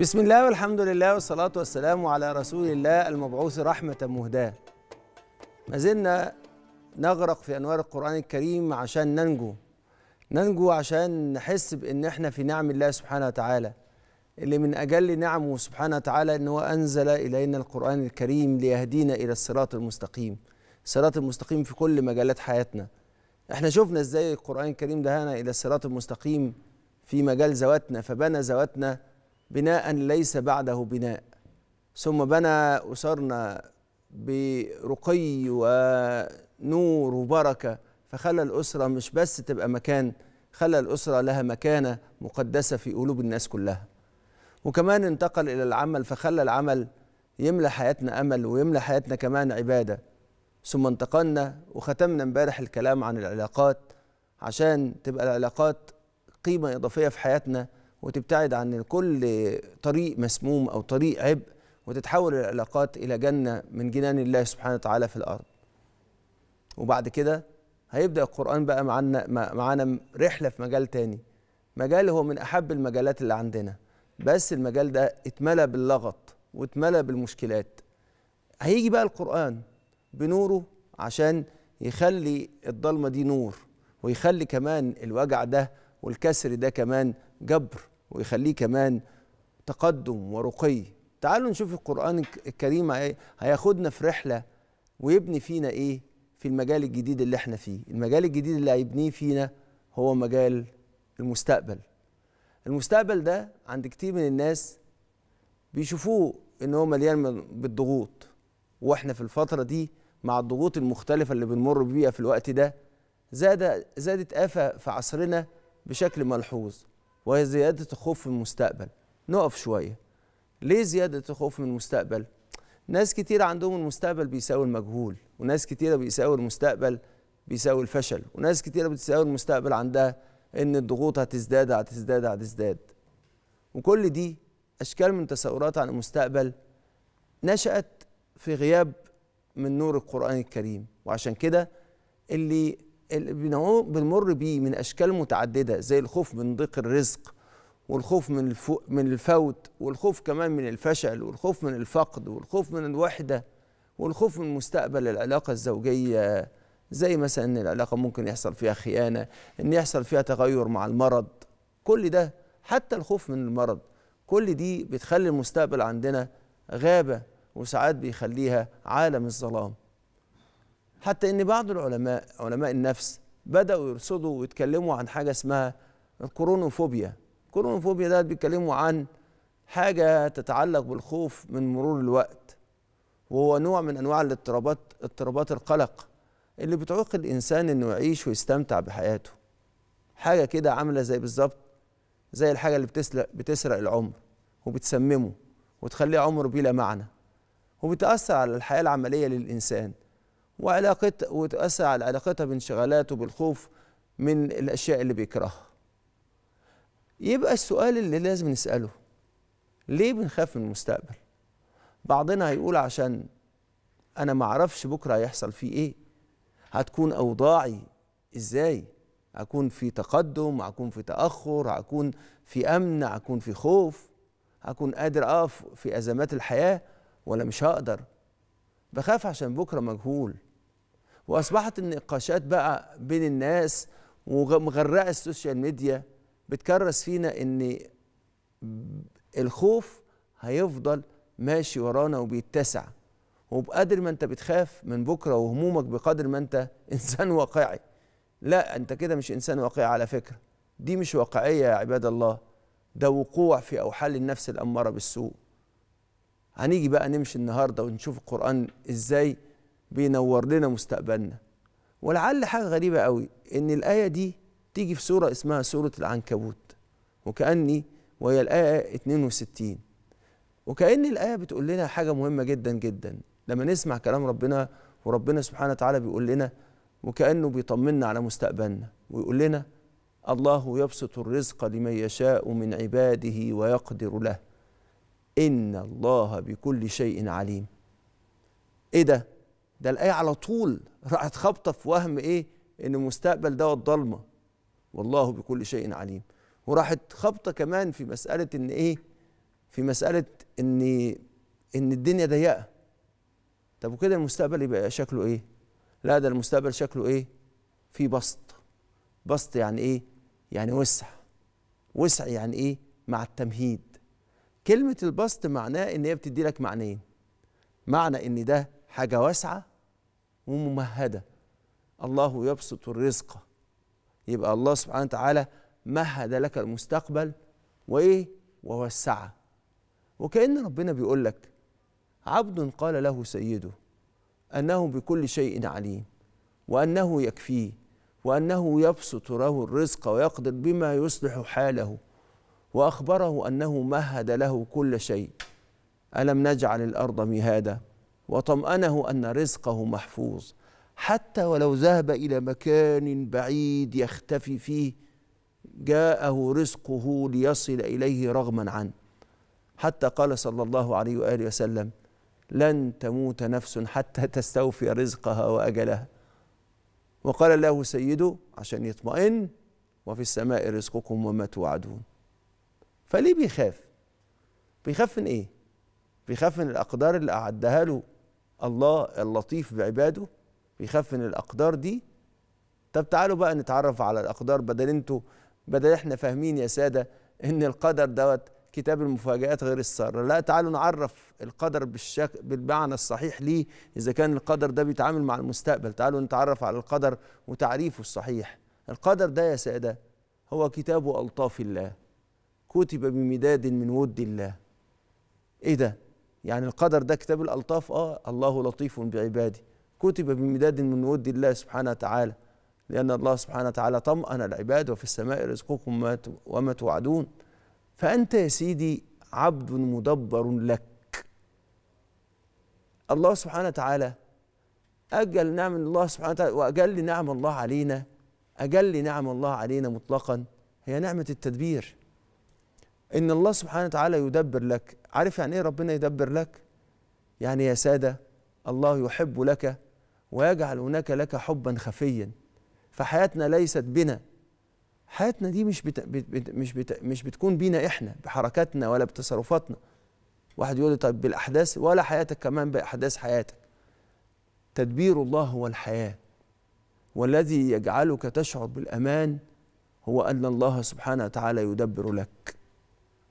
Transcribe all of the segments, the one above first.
بسم الله والحمد لله والصلاة والسلام على رسول الله المبعوث رحمة مهداة ما زلنا نغرق في أنوار القرآن الكريم عشان ننجو ننجو عشان نحس بأن احنا في نعم الله سبحانه وتعالى اللي من أجل نعمه سبحانه وتعالى أنه أنزل إلينا القرآن الكريم ليهدينا إلى الصراط المستقيم الصراط المستقيم في كل مجالات حياتنا احنا شفنا ازاي القرآن الكريم دهانا إلى الصراط المستقيم في مجال زواتنا فبنى زواتنا بناء ليس بعده بناء ثم بنى أسرنا برقي ونور وبركة فخلى الأسرة مش بس تبقى مكان خلى الأسرة لها مكانة مقدسة في قلوب الناس كلها وكمان انتقل إلى العمل فخلى العمل يملى حياتنا أمل ويملى حياتنا كمان عبادة ثم انتقلنا وختمنا امبارح الكلام عن العلاقات عشان تبقى العلاقات قيمة إضافية في حياتنا وتبتعد عن كل طريق مسموم أو طريق عبء وتتحول العلاقات إلى جنة من جنان الله سبحانه وتعالى في الأرض وبعد كده هيبدأ القرآن بقى معانا معانا رحلة في مجال تاني مجال هو من أحب المجالات اللي عندنا بس المجال ده اتملى باللغط واتملى بالمشكلات هيجي بقى القرآن بنوره عشان يخلي الضلمة دي نور ويخلي كمان الوجع ده والكسر ده كمان جبر ويخليه كمان تقدم ورقي تعالوا نشوف القرآن الكريم هياخدنا في رحلة ويبني فينا إيه في المجال الجديد اللي احنا فيه المجال الجديد اللي هيبنيه فينا هو مجال المستقبل المستقبل ده عند كتير من الناس بيشوفوه ان هو مليان بالضغوط واحنا في الفترة دي مع الضغوط المختلفة اللي بنمر بيها في الوقت ده زاد زادت آفة في عصرنا بشكل ملحوظ وهي زيادة الخوف من المستقبل نقف شوية ليه زيادة الخوف من المستقبل؟ ناس كتير عندهم المستقبل بيساوي المجهول وناس كتيرة بيساوي المستقبل بيساوي الفشل وناس كتيرة بتساوي المستقبل عندها ان الضغوط هتزداد هتزداد هتزداد وكل دي اشكال من تصورات عن المستقبل نشأت في غياب من نور القرآن الكريم وعشان كده اللي بنمر بيه من اشكال متعدده زي الخوف من ضيق الرزق والخوف من من الفوت والخوف كمان من الفشل والخوف من الفقد والخوف من الوحده والخوف من مستقبل العلاقه الزوجيه زي مثلا ان العلاقه ممكن يحصل فيها خيانه ان يحصل فيها تغير مع المرض كل ده حتى الخوف من المرض كل دي بتخلي المستقبل عندنا غابه وساعات بيخليها عالم الظلام حتى ان بعض العلماء علماء النفس بداوا يرصدوا ويتكلموا عن حاجه اسمها الكورونوفوبيا الكورونوفوبيا ده بيتكلموا عن حاجه تتعلق بالخوف من مرور الوقت وهو نوع من انواع الاضطرابات اضطرابات القلق اللي بتعوق الانسان انه يعيش ويستمتع بحياته حاجه كده عامله زي بالظبط زي الحاجه اللي بتسرق بتسرق العمر وبتسممه وتخليه عمره بلا معنى وبتاثر على الحياه العمليه للانسان وعلاقتها وتؤثر على علاقتها بانشغالاته بالخوف من الأشياء اللي بيكرهها يبقى السؤال اللي لازم نسأله ليه بنخاف من المستقبل بعضنا هيقول عشان أنا معرفش بكرة هيحصل فيه إيه هتكون أوضاعي إزاي هكون في تقدم هكون في تأخر هكون في أمن هكون في خوف هكون قادر أقف في أزمات الحياة ولا مش هقدر بخاف عشان بكرة مجهول واصبحت النقاشات بقى بين الناس ومغرقه السوشيال ميديا بتكرس فينا ان الخوف هيفضل ماشي ورانا وبيتسع وبقدر ما انت بتخاف من بكره وهمومك بقدر ما انت انسان واقعي لا انت كده مش انسان واقعي على فكره دي مش واقعيه يا عباد الله ده وقوع في اوحال النفس الاماره بالسوء هنيجي بقى نمشي النهارده ونشوف القران ازاي بينور لنا مستقبلنا ولعل حاجه غريبه قوي ان الايه دي تيجي في سوره اسمها سوره العنكبوت وكاني وهي الايه 62 وكان الايه بتقول لنا حاجه مهمه جدا جدا لما نسمع كلام ربنا وربنا سبحانه وتعالى بيقول لنا وكانه بيطمنا على مستقبلنا ويقول لنا الله يبسط الرزق لمن يشاء من عباده ويقدر له ان الله بكل شيء عليم ايه ده ده الايه على طول راحت خبطه في وهم ايه ان المستقبل دوت ضلمه والله بكل شيء عليم وراحت خبطه كمان في مساله ان ايه في مساله ان ان الدنيا ضيقه طب وكده المستقبل يبقى شكله ايه لا ده المستقبل شكله ايه في بسط بسط يعني ايه يعني وسع وسع يعني ايه مع التمهيد كلمه البسط معناه ان هي بتدي لك معنيين معنى ان ده حاجة واسعة وممهدة الله يبسط الرزق يبقى الله سبحانه وتعالى مهد لك المستقبل وإيه ووسعه وكأن ربنا بيقول لك عبد قال له سيده أنه بكل شيء عليم وأنه يكفيه وأنه يبسط له الرزق ويقدر بما يصلح حاله وأخبره أنه مهد له كل شيء ألم نجعل الأرض مهادا وطمأنه أن رزقه محفوظ حتى ولو ذهب إلى مكان بعيد يختفي فيه جاءه رزقه ليصل إليه رغما عنه حتى قال صلى الله عليه وآله وسلم لن تموت نفس حتى تستوفي رزقها وأجلها وقال له سيده عشان يطمئن وفي السماء رزقكم وما توعدون فليه بيخاف بيخاف من ايه بيخاف من الاقدار اللي اعدها له الله اللطيف بعباده بيخفن الاقدار دي طب تعالوا بقى نتعرف على الاقدار بدل انتوا بدل احنا فاهمين يا ساده ان القدر دوت كتاب المفاجآت غير السارة لا تعالوا نعرف القدر بالشك... بالمعنى الصحيح ليه إذا كان القدر ده بيتعامل مع المستقبل تعالوا نتعرف على القدر وتعريفه الصحيح القدر ده يا سادة هو كتاب ألطاف الله كتب بمداد من ود الله إيه ده يعني القدر ده كتاب الألطاف آه الله لطيف بعباده كتب بمداد من ود الله سبحانه وتعالى لأن الله سبحانه وتعالى طمأن العباد وفي السماء رزقكم وما توعدون فأنت يا سيدي عبد مدبر لك الله سبحانه وتعالى أجل نعم الله سبحانه وتعالى وأجل نعم الله علينا أجل نعم الله علينا مطلقا هي نعمة التدبير إن الله سبحانه وتعالى يدبر لك عارف يعني ايه ربنا يدبر لك يعني يا ساده الله يحب لك ويجعل هناك لك حبا خفيا فحياتنا ليست بنا حياتنا دي مش بت... بت... مش بت... مش بتكون بينا احنا بحركاتنا ولا بتصرفاتنا واحد يقول لي طيب بالاحداث ولا حياتك كمان باحداث حياتك تدبير الله هو الحياه والذي يجعلك تشعر بالامان هو ان الله سبحانه وتعالى يدبر لك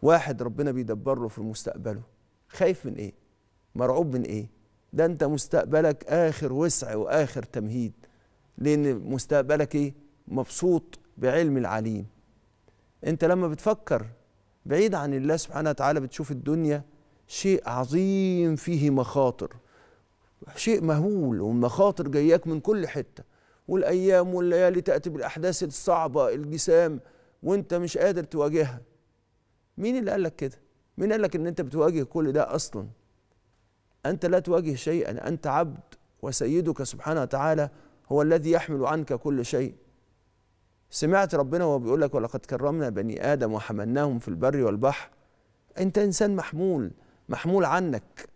واحد ربنا بيدبر له في مستقبله خايف من ايه مرعوب من ايه ده انت مستقبلك اخر وسع واخر تمهيد لان مستقبلك ايه مبسوط بعلم العليم انت لما بتفكر بعيد عن الله سبحانه وتعالى بتشوف الدنيا شيء عظيم فيه مخاطر شيء مهول والمخاطر جاياك من كل حته والايام والليالي تاتي بالاحداث الصعبه الجسام وانت مش قادر تواجهها مين اللي قال لك كده مين قال لك ان انت بتواجه كل ده اصلا انت لا تواجه شيئا انت عبد وسيدك سبحانه وتعالى هو الذي يحمل عنك كل شيء سمعت ربنا وهو بيقول لك ولقد كرمنا بني ادم وحملناهم في البر والبحر انت انسان محمول محمول عنك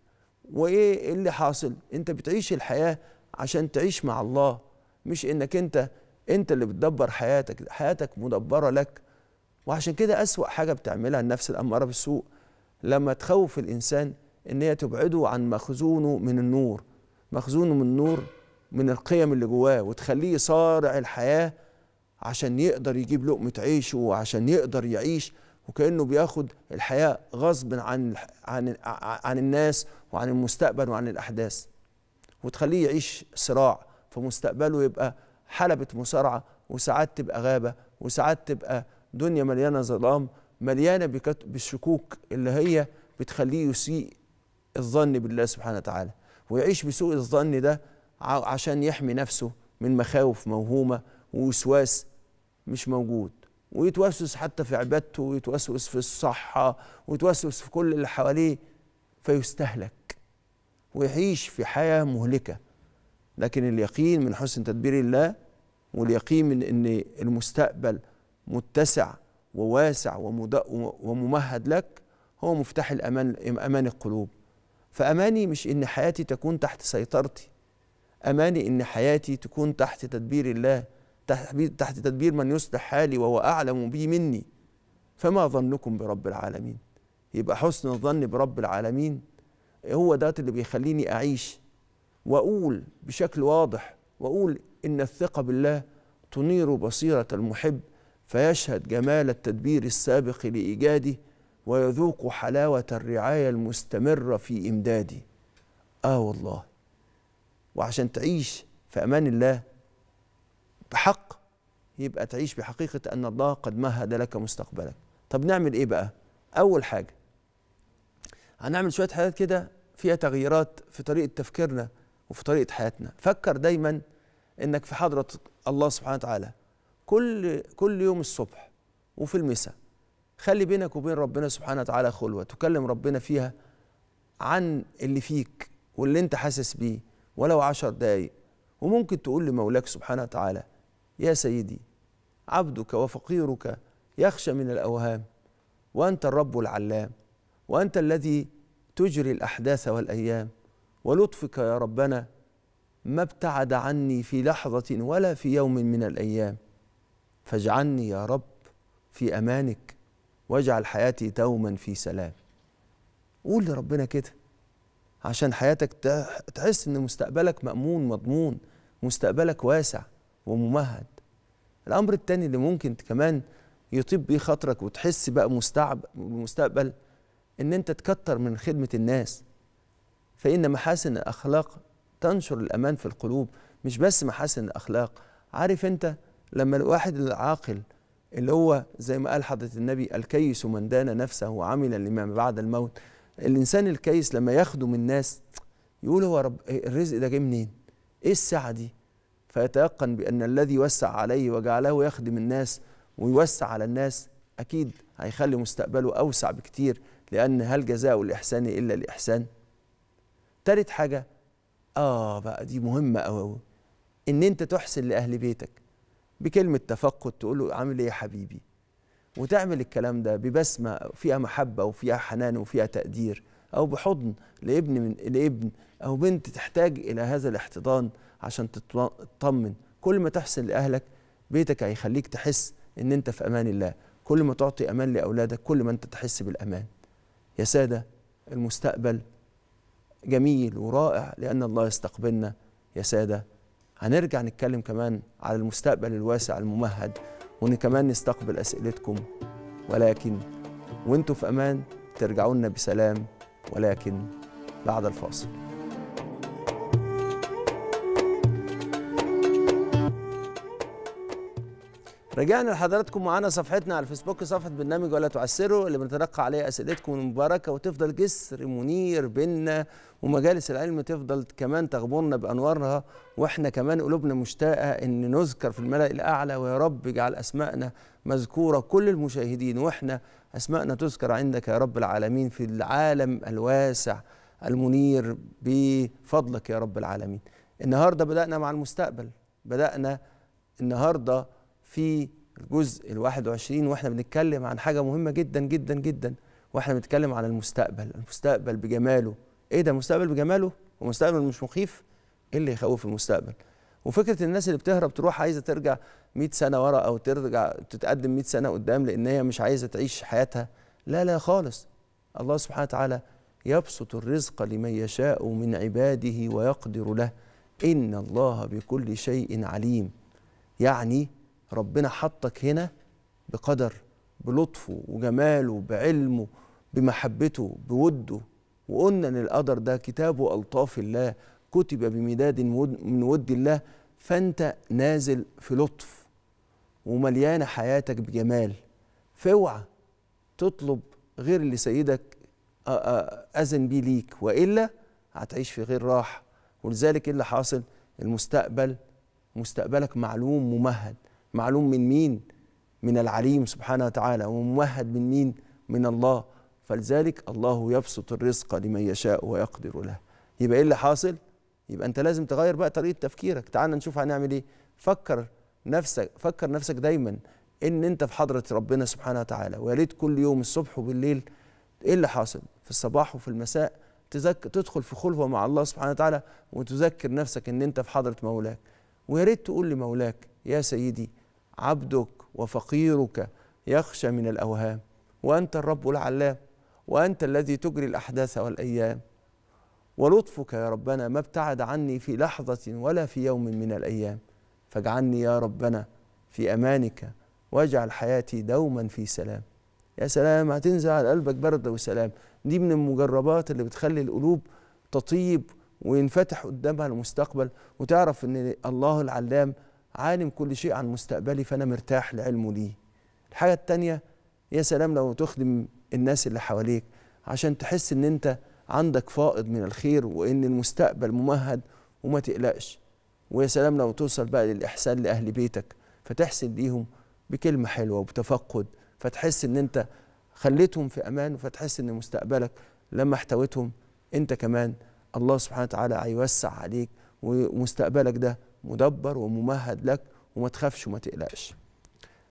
وايه إيه اللي حاصل انت بتعيش الحياه عشان تعيش مع الله مش انك انت انت اللي بتدبر حياتك حياتك مدبره لك وعشان كده أسوأ حاجة بتعملها النفس الأمارة بالسوء لما تخوف الإنسان إن هي تبعده عن مخزونه من النور مخزونه من النور من القيم اللي جواه وتخليه يصارع الحياة عشان يقدر يجيب لقمة عيشه وعشان يقدر يعيش وكأنه بياخد الحياة غصب عن عن عن الناس وعن المستقبل وعن الأحداث وتخليه يعيش صراع فمستقبله يبقى حلبة مصارعة وساعات تبقى غابة وساعات تبقى دنيا مليانه ظلام مليانه بالشكوك اللي هي بتخليه يسيء الظن بالله سبحانه وتعالى ويعيش بسوء الظن ده عشان يحمي نفسه من مخاوف موهومه ووسواس مش موجود ويتوسوس حتى في عبادته ويتوسوس في الصحه ويتوسوس في كل اللي حواليه فيستهلك ويعيش في حياه مهلكه لكن اليقين من حسن تدبير الله واليقين من ان المستقبل متسع وواسع وممهد لك هو مفتاح الأمان أمان القلوب فأماني مش إن حياتي تكون تحت سيطرتي أماني إن حياتي تكون تحت تدبير الله تحت تدبير من يصلح حالي وهو أعلم بي مني فما ظنكم برب العالمين يبقى حسن الظن برب العالمين هو ده اللي بيخليني أعيش وأقول بشكل واضح وأقول إن الثقة بالله تنير بصيرة المحب فيشهد جمال التدبير السابق لإيجاده ويذوق حلاوة الرعاية المستمرة في إمداده آه والله وعشان تعيش في أمان الله بحق يبقى تعيش بحقيقة أن الله قد مهد لك مستقبلك طب نعمل إيه بقى؟ أول حاجة هنعمل شوية حاجات كده فيها تغييرات في طريقة تفكيرنا وفي طريقة حياتنا فكر دايما أنك في حضرة الله سبحانه وتعالى كل كل يوم الصبح وفي المساء خلي بينك وبين ربنا سبحانه وتعالى خلوه تكلم ربنا فيها عن اللي فيك واللي انت حاسس بيه ولو عشر دقايق وممكن تقول لمولاك سبحانه وتعالى يا سيدي عبدك وفقيرك يخشى من الاوهام وانت الرب العلام وانت الذي تجري الاحداث والايام ولطفك يا ربنا ما ابتعد عني في لحظه ولا في يوم من الايام فاجعلني يا رب في أمانك واجعل حياتي دوما في سلام قول لربنا كده عشان حياتك تحس ان مستقبلك مأمون مضمون مستقبلك واسع وممهد الأمر التاني اللي ممكن كمان يطيب بيه خاطرك وتحس بقى مستعب بمستقبل ان انت تكتر من خدمة الناس فإن محاسن الأخلاق تنشر الأمان في القلوب مش بس محاسن الأخلاق عارف انت لما الواحد العاقل اللي هو زي ما قال حضرة النبي الكيس من دان نفسه عملا لما بعد الموت الإنسان الكيس لما يخدم الناس يقول هو رب الرزق ده جه منين؟ إيه السعة دي؟ فيتيقن بأن الذي وسع عليه وجعله يخدم الناس ويوسع على الناس أكيد هيخلي مستقبله أوسع بكتير لأن هل جزاء الإحسان إلا الإحسان؟ تالت حاجة آه بقى دي مهمة أوي إن أنت تحسن لأهل بيتك بكلمه تفقد تقول له عامل ايه يا حبيبي وتعمل الكلام ده ببسمه فيها محبه وفيها حنان وفيها تقدير او بحضن لابن من لابن او بنت تحتاج الى هذا الاحتضان عشان تطمن كل ما تحسن لاهلك بيتك هيخليك تحس ان انت في امان الله كل ما تعطي امان لاولادك كل ما انت تحس بالامان يا ساده المستقبل جميل ورائع لان الله يستقبلنا يا ساده هنرجع نتكلم كمان على المستقبل الواسع الممهد وان كمان نستقبل اسئلتكم ولكن وانتوا في امان ترجعوا لنا بسلام ولكن بعد الفاصل رجعنا لحضراتكم معانا صفحتنا على الفيسبوك صفحه برنامج ولا تعسروا اللي بنتلقى عليها اسئلتكم المباركه وتفضل جسر منير بينا ومجالس العلم تفضل كمان تغمرنا بانوارها واحنا كمان قلوبنا مشتاقه ان نذكر في الملأ الاعلى ويا رب اجعل اسمائنا مذكوره كل المشاهدين واحنا اسمائنا تذكر عندك يا رب العالمين في العالم الواسع المنير بفضلك يا رب العالمين. النهارده بدأنا مع المستقبل، بدأنا النهارده في الجزء ال 21 واحنا بنتكلم عن حاجه مهمه جدا جدا جدا واحنا بنتكلم عن المستقبل المستقبل بجماله ايه ده المستقبل بجماله ومستقبل مش مخيف ايه اللي يخوف المستقبل وفكره الناس اللي بتهرب تروح عايزه ترجع 100 سنه ورا او ترجع تتقدم 100 سنه قدام لان هي مش عايزه تعيش حياتها لا لا خالص الله سبحانه وتعالى يبسط الرزق لمن يشاء من عباده ويقدر له ان الله بكل شيء عليم يعني ربنا حطك هنا بقدر بلطفه وجماله بعلمه بمحبته بوده وقلنا ان القدر ده كتابه الطاف الله كتب بمداد من ود الله فانت نازل في لطف ومليانه حياتك بجمال فاوعى تطلب غير اللي سيدك اذن بيه ليك والا هتعيش في غير راحه ولذلك ايه اللي حاصل المستقبل مستقبلك معلوم ممهد معلوم من مين من العليم سبحانه وتعالى وممهد من مين من الله فلذلك الله يبسط الرزق لمن يشاء ويقدر له يبقى ايه اللي حاصل يبقى انت لازم تغير بقى طريقه تفكيرك تعال نشوف هنعمل ايه فكر نفسك فكر نفسك دايما ان انت في حضره ربنا سبحانه وتعالى ويا ريت كل يوم الصبح وبالليل ايه اللي حاصل في الصباح وفي المساء تذكر تدخل في خلوه مع الله سبحانه وتعالى وتذكر نفسك ان انت في حضره مولاك ويا ريت تقول لمولاك يا سيدي عبدك وفقيرك يخشى من الاوهام وانت الرب العلام وانت الذي تجري الاحداث والايام ولطفك يا ربنا ما ابتعد عني في لحظه ولا في يوم من الايام فاجعلني يا ربنا في امانك واجعل حياتي دوما في سلام يا سلام هتنزل على قلبك برد وسلام دي من المجربات اللي بتخلي القلوب تطيب وينفتح قدامها المستقبل وتعرف ان الله العلام عالم كل شيء عن مستقبلي فانا مرتاح لعلمه ليه الحاجه الثانيه يا سلام لو تخدم الناس اللي حواليك عشان تحس ان انت عندك فائض من الخير وان المستقبل ممهد وما تقلقش ويا سلام لو توصل بقى للاحسان لاهل بيتك فتحسن ليهم بكلمه حلوه وبتفقد فتحس ان انت خليتهم في امان فتحس ان مستقبلك لما احتويتهم انت كمان الله سبحانه وتعالى هيوسع عليك ومستقبلك ده مدبر وممهد لك وما تخافش وما تقلقش